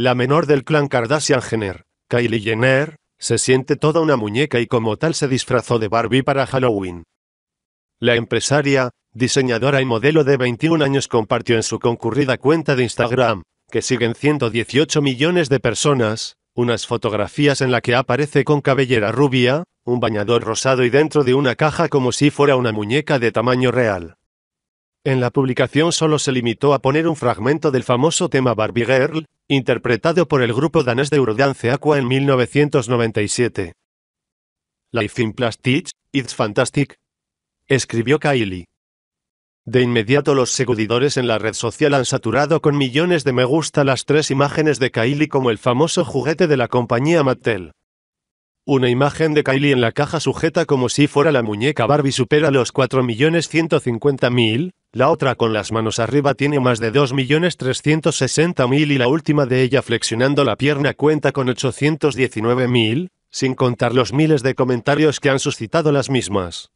La menor del clan Kardashian Jenner, Kylie Jenner, se siente toda una muñeca y como tal se disfrazó de Barbie para Halloween. La empresaria, diseñadora y modelo de 21 años compartió en su concurrida cuenta de Instagram, que siguen 118 millones de personas, unas fotografías en la que aparece con cabellera rubia, un bañador rosado y dentro de una caja como si fuera una muñeca de tamaño real. En la publicación solo se limitó a poner un fragmento del famoso tema Barbie Girl, interpretado por el grupo danés de Eurodance Aqua en 1997. Life in Plastic, It's Fantastic, escribió Kylie. De inmediato los seguidores en la red social han saturado con millones de me gusta las tres imágenes de Kylie como el famoso juguete de la compañía Mattel. Una imagen de Kylie en la caja sujeta como si fuera la muñeca Barbie supera los 4.150.000, la otra con las manos arriba tiene más de 2.360.000 y la última de ella flexionando la pierna cuenta con 819.000, sin contar los miles de comentarios que han suscitado las mismas.